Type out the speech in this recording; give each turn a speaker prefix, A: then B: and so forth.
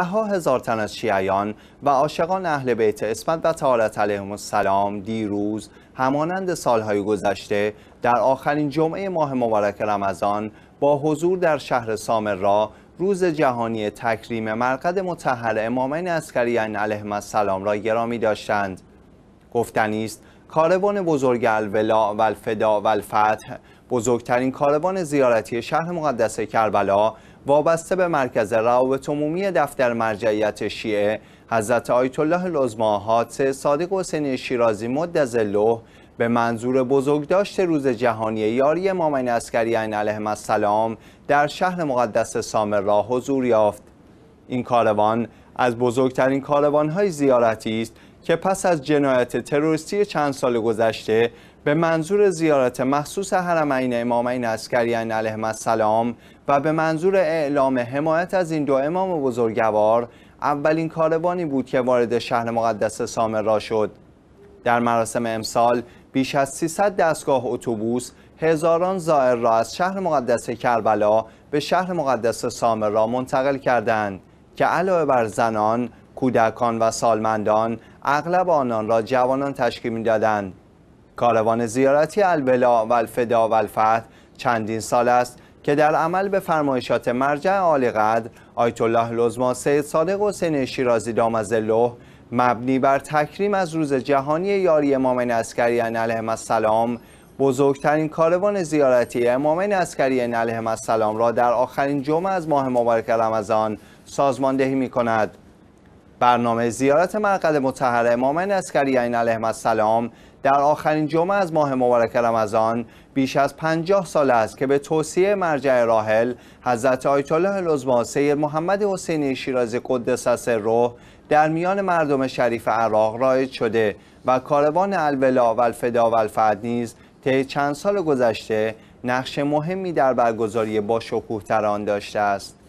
A: ها هزار تن از شیعیان و عاشقان اهل بیت اسمت و تعالت علیهم السلام دیروز همانند سالهای گذشته در آخرین جمعه ماه مبارک رمضان با حضور در شهر سامرا روز جهانی تکریم مرقد متحر امامین اسکریان علیهم السلام را گرامی داشتند گفتنی کاروان بزرگ الولا و الفدا و الفتح بزرگترین کاروان زیارتی شهر مقدس کربلا وابسته به مرکز روابط عمومی دفتر مرجعیت شیعه حضرت آیت الله لزماهات صادق حسین شیرازی مدزله به منظور بزرگداشت روز جهانی یاری این عسکری این علیهم السلام در شهر مقدس را حضور یافت این کاروان از بزرگترین کاروانهای زیارتی است که پس از جنایت تروریستی چند سال گذشته به منظور زیارت مخصوص حرمین امامین عسکریان علیهم السلام و به منظور اعلام حمایت از این دو امام بزرگوار اولین کاروانی بود که وارد شهر مقدس سامر را شد در مراسم امسال بیش از 300 دستگاه اتوبوس هزاران زائر را از شهر مقدس کربلا به شهر مقدس سامر را منتقل کردند که علاوه بر زنان کودکان و سالمندان اغلب آنان را جوانان تشکیل میدادند کاروان زیارتی البلا و الفدا و الفتح چندین سال است که در عمل به فرمایشات مرجع عالی قدر آیت الله لزما سید صادق حسین شیرازی دامز مبنی بر تکریم از روز جهانی یاری امام عسکری علیهم السلام بزرگترین کاروان زیارتی امام عسکری علیهم السلام را در آخرین جمعه از ماه مبارک رمضان سازماندهی می کند. برنامه زیارت مرقد متحر امام اسکریین علیهم السلام در آخرین جمعه از ماه مبارک رمضان بیش از پنجاه سال است که به توصیه مرجع راحل حضرت آیت الله العظما سید محمد حسینی شیرازی قدس روح در میان مردم شریف عراق رایج شده و کاروان الولا و الفدا و نیز طی چند سال گذشته نقش مهمی در برگزاری با شکوه تران داشته است